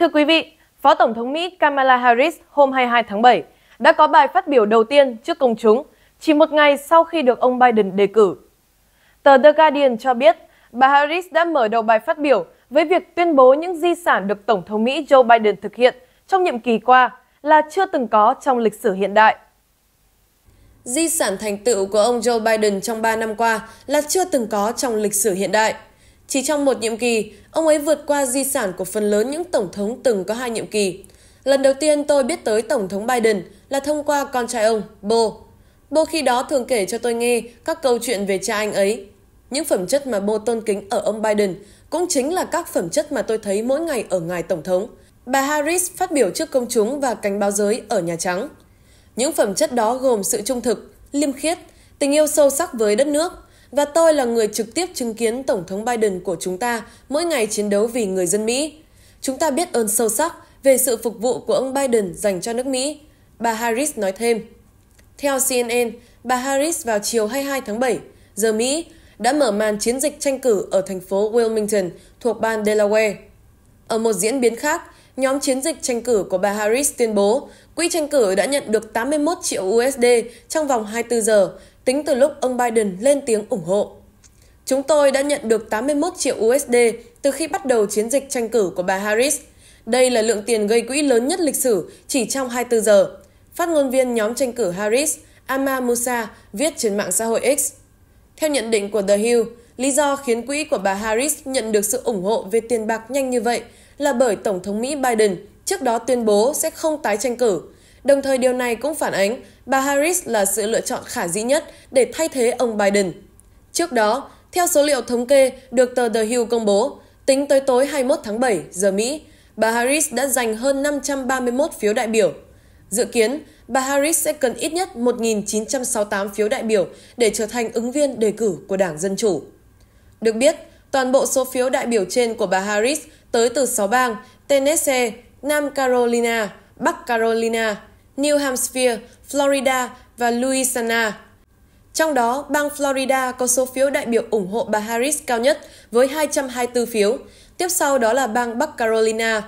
Thưa quý vị, Phó Tổng thống Mỹ Kamala Harris hôm 22 tháng 7 đã có bài phát biểu đầu tiên trước công chúng chỉ một ngày sau khi được ông Biden đề cử. Tờ The Guardian cho biết bà Harris đã mở đầu bài phát biểu với việc tuyên bố những di sản được Tổng thống Mỹ Joe Biden thực hiện trong nhiệm kỳ qua là chưa từng có trong lịch sử hiện đại. Di sản thành tựu của ông Joe Biden trong 3 năm qua là chưa từng có trong lịch sử hiện đại – chỉ trong một nhiệm kỳ, ông ấy vượt qua di sản của phần lớn những tổng thống từng có hai nhiệm kỳ. Lần đầu tiên tôi biết tới Tổng thống Biden là thông qua con trai ông, Bo. Bo khi đó thường kể cho tôi nghe các câu chuyện về cha anh ấy. Những phẩm chất mà Bo tôn kính ở ông Biden cũng chính là các phẩm chất mà tôi thấy mỗi ngày ở ngài Tổng thống. Bà Harris phát biểu trước công chúng và cảnh báo giới ở Nhà Trắng. Những phẩm chất đó gồm sự trung thực, liêm khiết, tình yêu sâu sắc với đất nước, và tôi là người trực tiếp chứng kiến Tổng thống Biden của chúng ta mỗi ngày chiến đấu vì người dân Mỹ. Chúng ta biết ơn sâu sắc về sự phục vụ của ông Biden dành cho nước Mỹ, bà Harris nói thêm. Theo CNN, bà Harris vào chiều 22 tháng 7, giờ Mỹ, đã mở màn chiến dịch tranh cử ở thành phố Wilmington thuộc bang Delaware. Ở một diễn biến khác, nhóm chiến dịch tranh cử của bà Harris tuyên bố quỹ tranh cử đã nhận được 81 triệu USD trong vòng 24 giờ tính từ lúc ông Biden lên tiếng ủng hộ. Chúng tôi đã nhận được 81 triệu USD từ khi bắt đầu chiến dịch tranh cử của bà Harris. Đây là lượng tiền gây quỹ lớn nhất lịch sử chỉ trong 24 giờ, phát ngôn viên nhóm tranh cử Harris, Amma Musa, viết trên mạng xã hội X. Theo nhận định của The Hill, lý do khiến quỹ của bà Harris nhận được sự ủng hộ về tiền bạc nhanh như vậy là bởi Tổng thống Mỹ Biden trước đó tuyên bố sẽ không tái tranh cử, Đồng thời điều này cũng phản ánh bà Harris là sự lựa chọn khả dĩ nhất để thay thế ông Biden. Trước đó, theo số liệu thống kê được tờ The Hill công bố, tính tới tối 21 tháng 7 giờ Mỹ, bà Harris đã giành hơn 531 phiếu đại biểu. Dự kiến, bà Harris sẽ cần ít nhất 1.968 phiếu đại biểu để trở thành ứng viên đề cử của Đảng Dân Chủ. Được biết, toàn bộ số phiếu đại biểu trên của bà Harris tới từ 6 bang Tennessee, Nam Carolina, Bắc Carolina, New Hampshire, Florida và Louisiana. Trong đó, bang Florida có số phiếu đại biểu ủng hộ bà Harris cao nhất với 224 phiếu, tiếp sau đó là bang Bắc Carolina.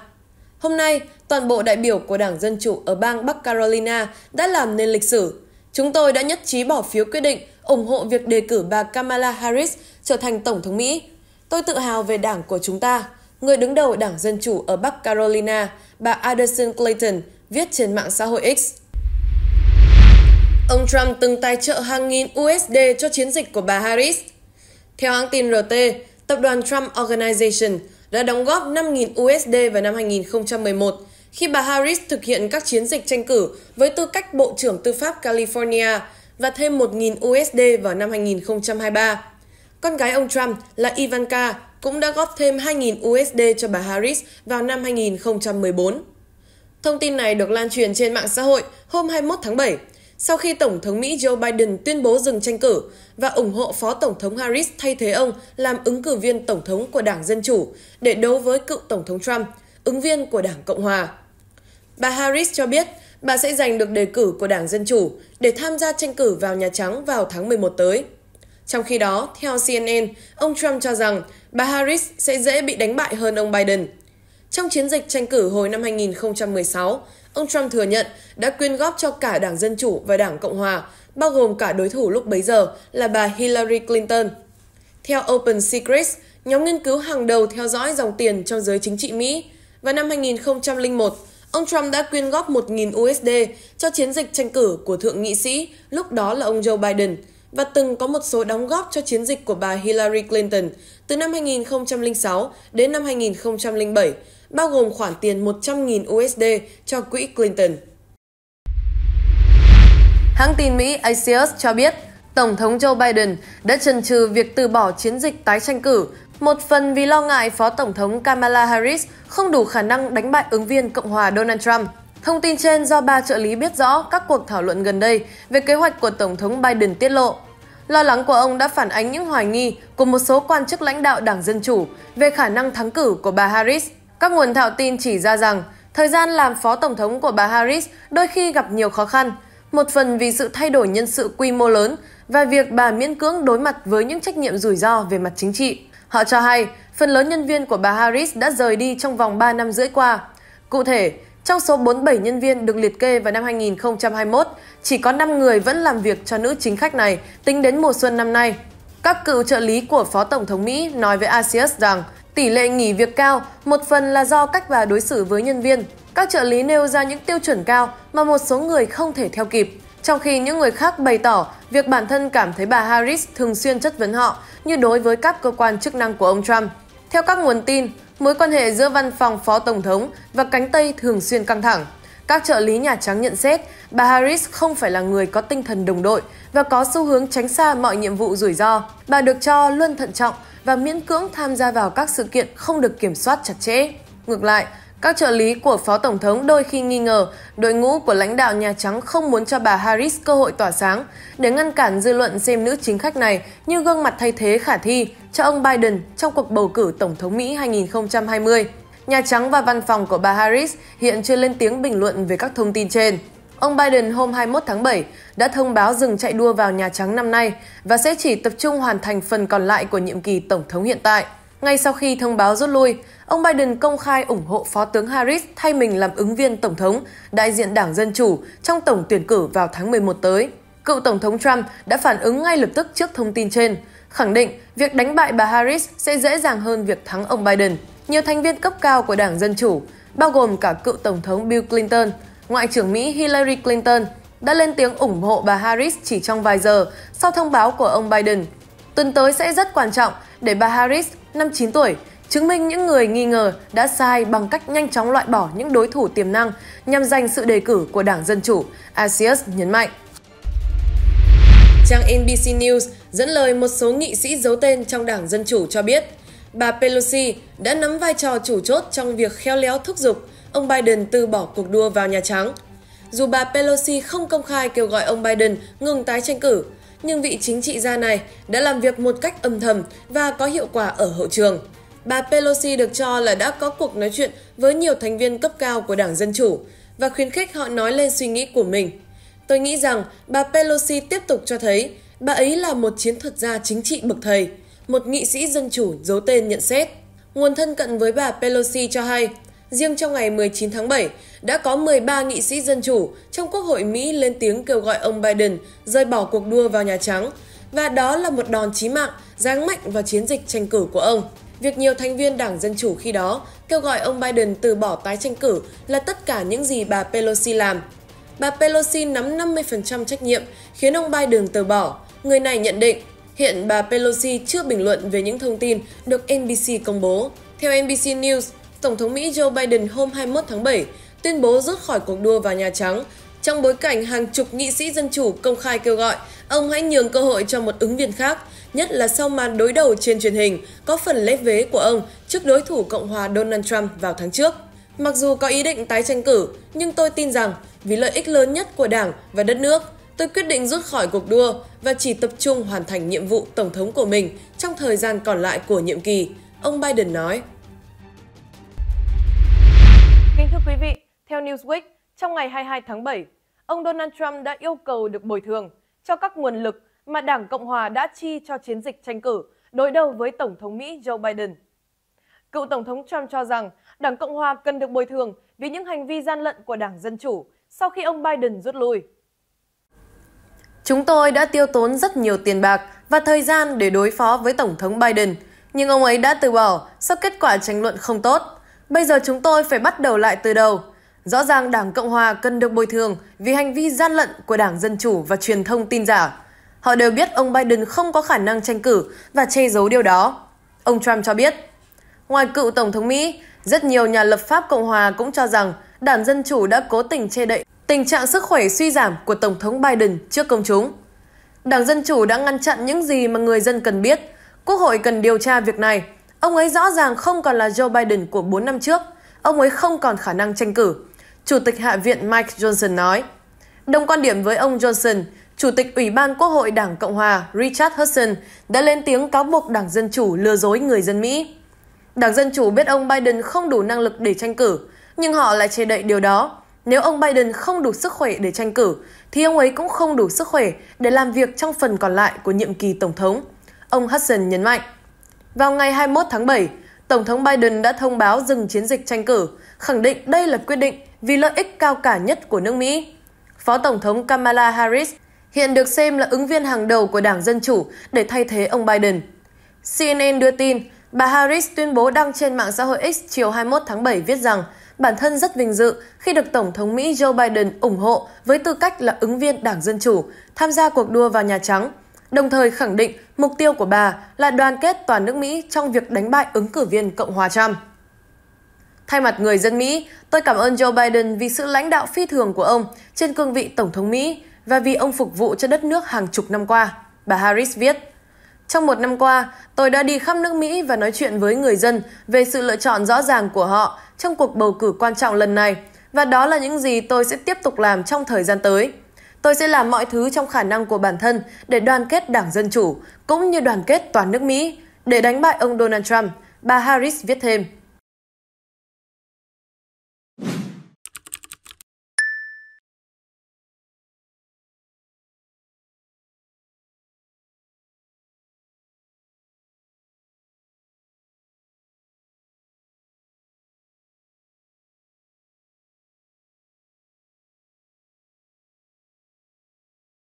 Hôm nay, toàn bộ đại biểu của Đảng Dân Chủ ở bang Bắc Carolina đã làm nên lịch sử. Chúng tôi đã nhất trí bỏ phiếu quyết định ủng hộ việc đề cử bà Kamala Harris trở thành Tổng thống Mỹ. Tôi tự hào về đảng của chúng ta. Người đứng đầu Đảng Dân Chủ ở Bắc Carolina, bà Anderson Clayton, viết trên mạng xã hội X. Ông Trump từng tài trợ hàng nghìn USD cho chiến dịch của bà Harris. Theo hãng tin RT, tập đoàn Trump Organization đã đóng góp 5.000 USD vào năm 2011 khi bà Harris thực hiện các chiến dịch tranh cử với tư cách Bộ trưởng Tư pháp California và thêm 1.000 USD vào năm 2023. Con gái ông Trump là Ivanka cũng đã góp thêm 2.000 USD cho bà Harris vào năm 2014. Thông tin này được lan truyền trên mạng xã hội hôm 21 tháng 7, sau khi Tổng thống Mỹ Joe Biden tuyên bố dừng tranh cử và ủng hộ Phó Tổng thống Harris thay thế ông làm ứng cử viên Tổng thống của Đảng Dân Chủ để đấu với cựu Tổng thống Trump, ứng viên của Đảng Cộng Hòa. Bà Harris cho biết bà sẽ giành được đề cử của Đảng Dân Chủ để tham gia tranh cử vào Nhà Trắng vào tháng 11 tới. Trong khi đó, theo CNN, ông Trump cho rằng bà Harris sẽ dễ bị đánh bại hơn ông Biden – trong chiến dịch tranh cử hồi năm 2016, ông Trump thừa nhận đã quyên góp cho cả Đảng Dân Chủ và Đảng Cộng Hòa, bao gồm cả đối thủ lúc bấy giờ là bà Hillary Clinton. Theo Open Secrets, nhóm nghiên cứu hàng đầu theo dõi dòng tiền trong giới chính trị Mỹ, vào năm 2001, ông Trump đã quyên góp 1.000 USD cho chiến dịch tranh cử của thượng nghị sĩ, lúc đó là ông Joe Biden – và từng có một số đóng góp cho chiến dịch của bà Hillary Clinton từ năm 2006 đến năm 2007, bao gồm khoản tiền 100.000 USD cho quỹ Clinton. Hãng tin Mỹ Axios cho biết, Tổng thống Joe Biden đã chần chừ việc từ bỏ chiến dịch tái tranh cử, một phần vì lo ngại Phó Tổng thống Kamala Harris không đủ khả năng đánh bại ứng viên Cộng hòa Donald Trump. Thông tin trên do ba trợ lý biết rõ các cuộc thảo luận gần đây về kế hoạch của Tổng thống Biden tiết lộ. Lo lắng của ông đã phản ánh những hoài nghi của một số quan chức lãnh đạo Đảng Dân Chủ về khả năng thắng cử của bà Harris. Các nguồn thạo tin chỉ ra rằng thời gian làm phó tổng thống của bà Harris đôi khi gặp nhiều khó khăn, một phần vì sự thay đổi nhân sự quy mô lớn và việc bà miễn cưỡng đối mặt với những trách nhiệm rủi ro về mặt chính trị. Họ cho hay, phần lớn nhân viên của bà Harris đã rời đi trong vòng 3 năm rưỡi qua. Cụ thể, trong số 47 nhân viên được liệt kê vào năm 2021, chỉ có 5 người vẫn làm việc cho nữ chính khách này tính đến mùa xuân năm nay. Các cựu trợ lý của Phó Tổng thống Mỹ nói với Asius rằng tỷ lệ nghỉ việc cao một phần là do cách bà đối xử với nhân viên. Các trợ lý nêu ra những tiêu chuẩn cao mà một số người không thể theo kịp, trong khi những người khác bày tỏ việc bản thân cảm thấy bà Harris thường xuyên chất vấn họ như đối với các cơ quan chức năng của ông Trump. Theo các nguồn tin, mối quan hệ giữa văn phòng phó tổng thống và cánh Tây thường xuyên căng thẳng. Các trợ lý Nhà Trắng nhận xét, bà Harris không phải là người có tinh thần đồng đội và có xu hướng tránh xa mọi nhiệm vụ rủi ro. Bà được cho luôn thận trọng và miễn cưỡng tham gia vào các sự kiện không được kiểm soát chặt chẽ. Ngược lại, các trợ lý của Phó Tổng thống đôi khi nghi ngờ đội ngũ của lãnh đạo Nhà Trắng không muốn cho bà Harris cơ hội tỏa sáng để ngăn cản dư luận xem nữ chính khách này như gương mặt thay thế khả thi cho ông Biden trong cuộc bầu cử Tổng thống Mỹ 2020. Nhà Trắng và văn phòng của bà Harris hiện chưa lên tiếng bình luận về các thông tin trên. Ông Biden hôm 21 tháng 7 đã thông báo dừng chạy đua vào Nhà Trắng năm nay và sẽ chỉ tập trung hoàn thành phần còn lại của nhiệm kỳ Tổng thống hiện tại. Ngay sau khi thông báo rút lui, ông Biden công khai ủng hộ Phó tướng Harris thay mình làm ứng viên Tổng thống, đại diện Đảng Dân Chủ trong tổng tuyển cử vào tháng 11 tới. Cựu Tổng thống Trump đã phản ứng ngay lập tức trước thông tin trên, khẳng định việc đánh bại bà Harris sẽ dễ dàng hơn việc thắng ông Biden. Nhiều thành viên cấp cao của Đảng Dân Chủ, bao gồm cả cựu Tổng thống Bill Clinton, Ngoại trưởng Mỹ Hillary Clinton, đã lên tiếng ủng hộ bà Harris chỉ trong vài giờ sau thông báo của ông Biden. Tuần tới sẽ rất quan trọng để bà Harris năm 9 tuổi, chứng minh những người nghi ngờ đã sai bằng cách nhanh chóng loại bỏ những đối thủ tiềm năng nhằm giành sự đề cử của Đảng Dân Chủ, Asius nhấn mạnh. Trang NBC News dẫn lời một số nghị sĩ giấu tên trong Đảng Dân Chủ cho biết, bà Pelosi đã nắm vai trò chủ chốt trong việc khéo léo thúc giục ông Biden từ bỏ cuộc đua vào Nhà Trắng. Dù bà Pelosi không công khai kêu gọi ông Biden ngừng tái tranh cử, nhưng vị chính trị gia này đã làm việc một cách âm thầm và có hiệu quả ở hậu trường. Bà Pelosi được cho là đã có cuộc nói chuyện với nhiều thành viên cấp cao của Đảng Dân Chủ và khuyến khích họ nói lên suy nghĩ của mình. Tôi nghĩ rằng bà Pelosi tiếp tục cho thấy bà ấy là một chiến thuật gia chính trị bậc thầy, một nghị sĩ dân chủ giấu tên nhận xét. Nguồn thân cận với bà Pelosi cho hay, riêng trong ngày 19 tháng 7, đã có 13 nghị sĩ dân chủ trong Quốc hội Mỹ lên tiếng kêu gọi ông Biden rời bỏ cuộc đua vào Nhà Trắng, và đó là một đòn chí mạng giáng mạnh vào chiến dịch tranh cử của ông. Việc nhiều thành viên Đảng Dân Chủ khi đó kêu gọi ông Biden từ bỏ tái tranh cử là tất cả những gì bà Pelosi làm. Bà Pelosi nắm 50% trách nhiệm khiến ông Biden từ bỏ. Người này nhận định, hiện bà Pelosi chưa bình luận về những thông tin được NBC công bố. Theo NBC News, Tổng thống Mỹ Joe Biden hôm 21 tháng 7 tuyên bố rút khỏi cuộc đua vào Nhà Trắng trong bối cảnh hàng chục nghị sĩ dân chủ công khai kêu gọi ông hãy nhường cơ hội cho một ứng viên khác, nhất là sau màn đối đầu trên truyền hình có phần lép vế của ông trước đối thủ Cộng hòa Donald Trump vào tháng trước. Mặc dù có ý định tái tranh cử, nhưng tôi tin rằng vì lợi ích lớn nhất của Đảng và đất nước, tôi quyết định rút khỏi cuộc đua và chỉ tập trung hoàn thành nhiệm vụ tổng thống của mình trong thời gian còn lại của nhiệm kỳ, ông Biden nói quý vị, theo Newsweek, trong ngày 22 tháng 7, ông Donald Trump đã yêu cầu được bồi thường cho các nguồn lực mà Đảng Cộng Hòa đã chi cho chiến dịch tranh cử đối đầu với Tổng thống Mỹ Joe Biden. Cựu Tổng thống Trump cho rằng Đảng Cộng Hòa cần được bồi thường vì những hành vi gian lận của Đảng Dân Chủ sau khi ông Biden rút lui. Chúng tôi đã tiêu tốn rất nhiều tiền bạc và thời gian để đối phó với Tổng thống Biden, nhưng ông ấy đã từ bỏ sau kết quả tranh luận không tốt. Bây giờ chúng tôi phải bắt đầu lại từ đầu. Rõ ràng Đảng Cộng Hòa cần được bồi thường vì hành vi gian lận của Đảng Dân Chủ và truyền thông tin giả. Họ đều biết ông Biden không có khả năng tranh cử và che giấu điều đó. Ông Trump cho biết, ngoài cựu Tổng thống Mỹ, rất nhiều nhà lập pháp Cộng Hòa cũng cho rằng Đảng Dân Chủ đã cố tình che đậy tình trạng sức khỏe suy giảm của Tổng thống Biden trước công chúng. Đảng Dân Chủ đã ngăn chặn những gì mà người dân cần biết. Quốc hội cần điều tra việc này Ông ấy rõ ràng không còn là Joe Biden của 4 năm trước. Ông ấy không còn khả năng tranh cử. Chủ tịch Hạ viện Mike Johnson nói. Đồng quan điểm với ông Johnson, Chủ tịch Ủy ban Quốc hội Đảng Cộng hòa Richard Hudson đã lên tiếng cáo buộc Đảng Dân Chủ lừa dối người dân Mỹ. Đảng Dân Chủ biết ông Biden không đủ năng lực để tranh cử, nhưng họ lại che đậy điều đó. Nếu ông Biden không đủ sức khỏe để tranh cử, thì ông ấy cũng không đủ sức khỏe để làm việc trong phần còn lại của nhiệm kỳ Tổng thống. Ông Hudson nhấn mạnh. Vào ngày 21 tháng 7, Tổng thống Biden đã thông báo dừng chiến dịch tranh cử, khẳng định đây là quyết định vì lợi ích cao cả nhất của nước Mỹ. Phó Tổng thống Kamala Harris hiện được xem là ứng viên hàng đầu của Đảng Dân Chủ để thay thế ông Biden. CNN đưa tin, bà Harris tuyên bố đăng trên mạng xã hội X chiều 21 tháng 7 viết rằng bản thân rất vinh dự khi được Tổng thống Mỹ Joe Biden ủng hộ với tư cách là ứng viên Đảng Dân Chủ tham gia cuộc đua vào Nhà Trắng đồng thời khẳng định mục tiêu của bà là đoàn kết toàn nước Mỹ trong việc đánh bại ứng cử viên Cộng hòa Trump. Thay mặt người dân Mỹ, tôi cảm ơn Joe Biden vì sự lãnh đạo phi thường của ông trên cương vị Tổng thống Mỹ và vì ông phục vụ cho đất nước hàng chục năm qua, bà Harris viết. Trong một năm qua, tôi đã đi khắp nước Mỹ và nói chuyện với người dân về sự lựa chọn rõ ràng của họ trong cuộc bầu cử quan trọng lần này, và đó là những gì tôi sẽ tiếp tục làm trong thời gian tới. Tôi sẽ làm mọi thứ trong khả năng của bản thân để đoàn kết Đảng Dân Chủ, cũng như đoàn kết toàn nước Mỹ, để đánh bại ông Donald Trump, bà Harris viết thêm.